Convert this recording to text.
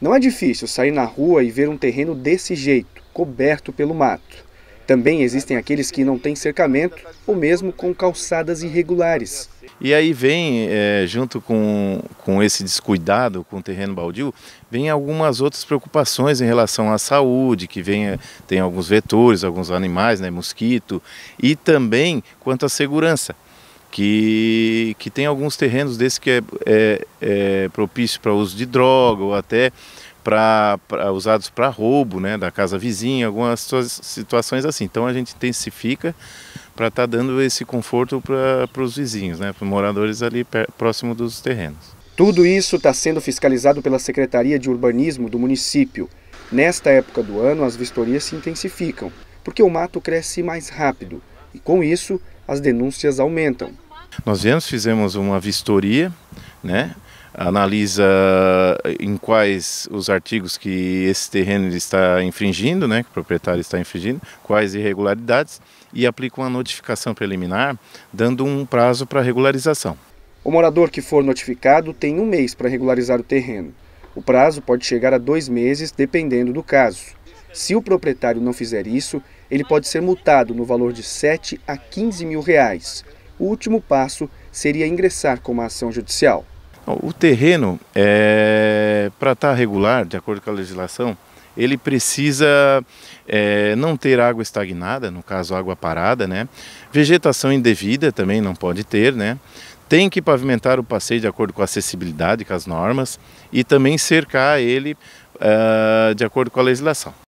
Não é difícil sair na rua e ver um terreno desse jeito, coberto pelo mato. Também existem aqueles que não têm cercamento ou mesmo com calçadas irregulares. E aí vem, é, junto com, com esse descuidado com o terreno baldio, vem algumas outras preocupações em relação à saúde, que vem, tem alguns vetores, alguns animais, né, mosquito, e também quanto à segurança que, que tem alguns terrenos desse que é, é, é propício para uso de droga ou até para usados para roubo né, da casa vizinha, algumas situações assim. Então a gente intensifica para estar tá dando esse conforto para os vizinhos, né, para os moradores ali próximo dos terrenos. Tudo isso está sendo fiscalizado pela Secretaria de Urbanismo do município. Nesta época do ano, as vistorias se intensificam, porque o mato cresce mais rápido e, com isso, as denúncias aumentam. Nós viemos, fizemos uma vistoria, né? analisa eh, em quais os artigos que esse terreno está infringindo, né, que o proprietário está infringindo, quais irregularidades e aplica uma notificação preliminar, dando um prazo para regularização. O morador que for notificado tem um mês para regularizar o terreno. O prazo pode chegar a dois meses, dependendo do caso. Se o proprietário não fizer isso, ele pode ser multado no valor de 7 a 15 mil reais o último passo seria ingressar com uma ação judicial. O terreno, é, para estar tá regular, de acordo com a legislação, ele precisa é, não ter água estagnada, no caso água parada, né? Vegetação indevida também não pode ter, né? Tem que pavimentar o passeio de acordo com a acessibilidade, com as normas, e também cercar ele uh, de acordo com a legislação.